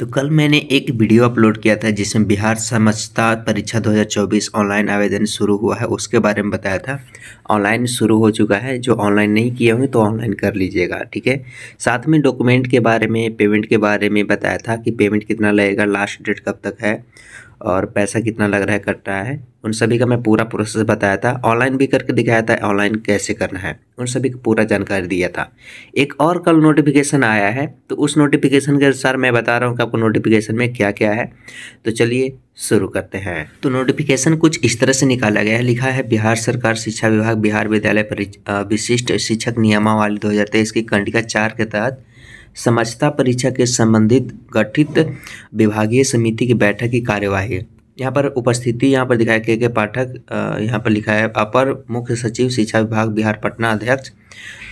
तो कल मैंने एक वीडियो अपलोड किया था जिसमें बिहार समझता परीक्षा 2024 ऑनलाइन आवेदन शुरू हुआ है उसके बारे में बताया था ऑनलाइन शुरू हो चुका है जो ऑनलाइन नहीं किए होंगे तो ऑनलाइन कर लीजिएगा ठीक है साथ में डॉक्यूमेंट के बारे में पेमेंट के बारे में बताया था कि पेमेंट कितना लगेगा लास्ट डेट कब तक है और पैसा कितना लग रहा है कट रहा है उन सभी का मैं पूरा प्रोसेस बताया था ऑनलाइन भी करके दिखाया था ऑनलाइन कैसे करना है उन सभी का पूरा जानकारी दिया था एक और कल नोटिफिकेशन आया है तो उस नोटिफिकेशन के अनुसार मैं बता रहा हूँ कि आपको नोटिफिकेशन में क्या क्या है तो चलिए शुरू करते हैं तो नोटिफिकेशन कुछ इस तरह से निकाला गया है लिखा है बिहार सरकार शिक्षा विभाग बिहार विद्यालय विशिष्ट शिक्षक नियमावली दो हज़ार तेईस की कंडिका चार के तहत समझता परीक्षा के संबंधित गठित विभागीय समिति की बैठक की कार्यवाही यहाँ पर उपस्थिति यहाँ पर दिखाया के पाठक यहाँ पर लिखा है अपर मुख्य सचिव शिक्षा विभाग बिहार पटना अध्यक्ष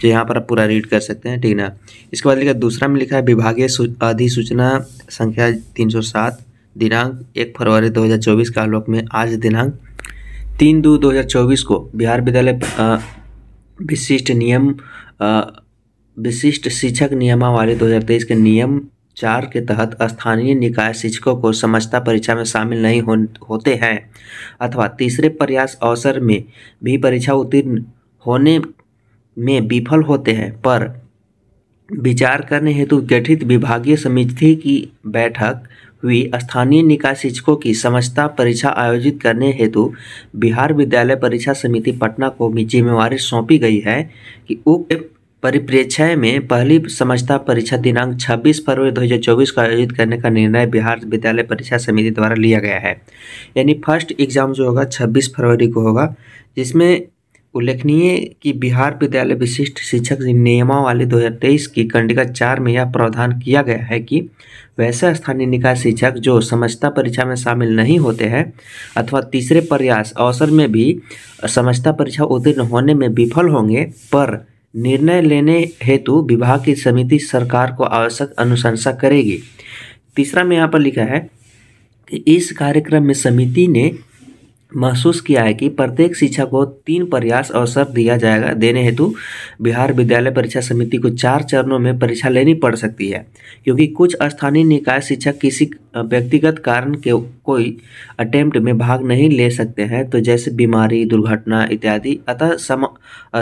जो यहाँ पर आप पूरा रीड कर सकते हैं ठीक ना इसके बाद लिखा दूसरा में लिखा है विभागीय अधिसूचना संख्या 307 दिनांक एक फरवरी 2024 का आलोक में आज दिनांक तीन दो चौबीस को बिहार विद्यालय विशिष्ट नियम आ, विशिष्ट शिक्षक नियमावली 2023 के नियम चार के तहत स्थानीय निकाय शिक्षकों को समझता परीक्षा में शामिल नहीं हो, होते हैं अथवा तीसरे प्रयास अवसर में भी परीक्षा उत्तीर्ण होने में विफल होते हैं पर विचार करने हेतु गठित विभागीय समिति की बैठक हुई स्थानीय निकाय शिक्षकों की समझता परीक्षा आयोजित करने हेतु बिहार विद्यालय परीक्षा समिति पटना को भी जिम्मेवारी सौंपी गई है कि उप परिप्रेक्ष्य में पहली समझता परीक्षा दिनांक 26 फरवरी 2024 को आयोजित करने का निर्णय बिहार विद्यालय परीक्षा समिति द्वारा लिया गया है यानी फर्स्ट एग्जाम जो होगा 26 फरवरी को होगा जिसमें उल्लेखनीय कि बिहार विद्यालय विशिष्ट शिक्षक नियमावली 2023 की कंडिका चार में यह प्रावधान किया गया है कि वैसे स्थानीय निकाय शिक्षक जो समझता परीक्षा में शामिल नहीं होते हैं अथवा तीसरे प्रयास अवसर में भी समझता परीक्षा उत्तीर्ण होने में विफल होंगे पर निर्णय लेने हेतु विभाग की समिति सरकार को आवश्यक अनुशंसा करेगी तीसरा में यहाँ पर लिखा है कि इस कार्यक्रम में समिति ने महसूस किया है कि प्रत्येक शिक्षक को तीन प्रयास अवसर दिया जाएगा देने हेतु बिहार विद्यालय परीक्षा समिति को चार चरणों में परीक्षा लेनी पड़ सकती है क्योंकि कुछ स्थानीय निकाय शिक्षक किसी व्यक्तिगत कारण के कोई अटेम्प्ट में भाग नहीं ले सकते हैं तो जैसे बीमारी दुर्घटना इत्यादि अतः सम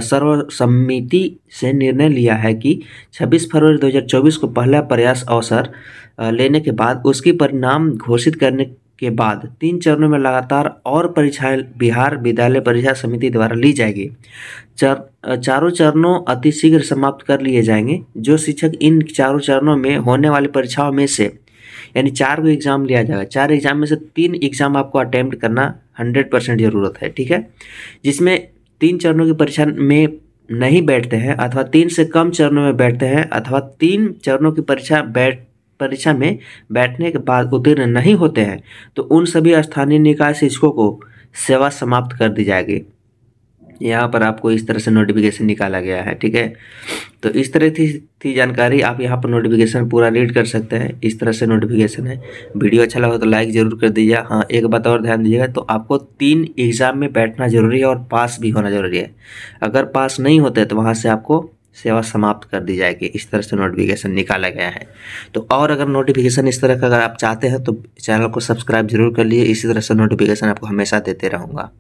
सर्वसम्मति से निर्णय लिया है कि 26 फरवरी 2024 को पहला प्रयास अवसर लेने के बाद उसकी परिणाम घोषित करने के बाद तीन चरणों में लगातार और परीक्षाएं बिहार विद्यालय परीक्षा समिति द्वारा ली जाएगी चर चारों चरणों अतिशीघ्र समाप्त कर लिए जाएंगे जो शिक्षक इन चारों चरणों में होने वाली परीक्षाओं में से यानी चार को एग्ज़ाम लिया जाएगा चार एग्ज़ाम में से तीन एग्ज़ाम आपको अटैम्प्ट करना हंड्रेड परसेंट ज़रूरत है ठीक है जिसमें तीन चरणों की परीक्षा में नहीं बैठते हैं अथवा तीन से कम चरणों में बैठते हैं अथवा तीन चरणों की परीक्षा बैठ परीक्षा में बैठने के बाद उत्तीर्ण नहीं होते हैं तो उन सभी स्थानीय निकाय शिक्षकों को सेवा समाप्त कर दी जाएगी यहाँ पर आपको इस तरह से नोटिफिकेशन निकाला गया है ठीक है तो इस तरह की थी जानकारी आप यहाँ पर नोटिफिकेशन पूरा रीड कर सकते हैं इस तरह से नोटिफिकेशन है वीडियो अच्छा लगा तो लाइक ज़रूर कर दीजिए हाँ एक बात और ध्यान दीजिएगा तो आपको तीन एग्ज़ाम में बैठना ज़रूरी है और पास भी होना ज़रूरी है अगर पास नहीं होते तो वहाँ से आपको सेवा समाप्त कर दी जाएगी इस तरह से नोटिफिकेशन निकाला गया है तो और अगर नोटिफिकेशन इस तरह का अगर आप चाहते हैं तो चैनल को सब्सक्राइब जरूर कर लिए इसी तरह से नोटिफिकेशन आपको हमेशा देते रहूँगा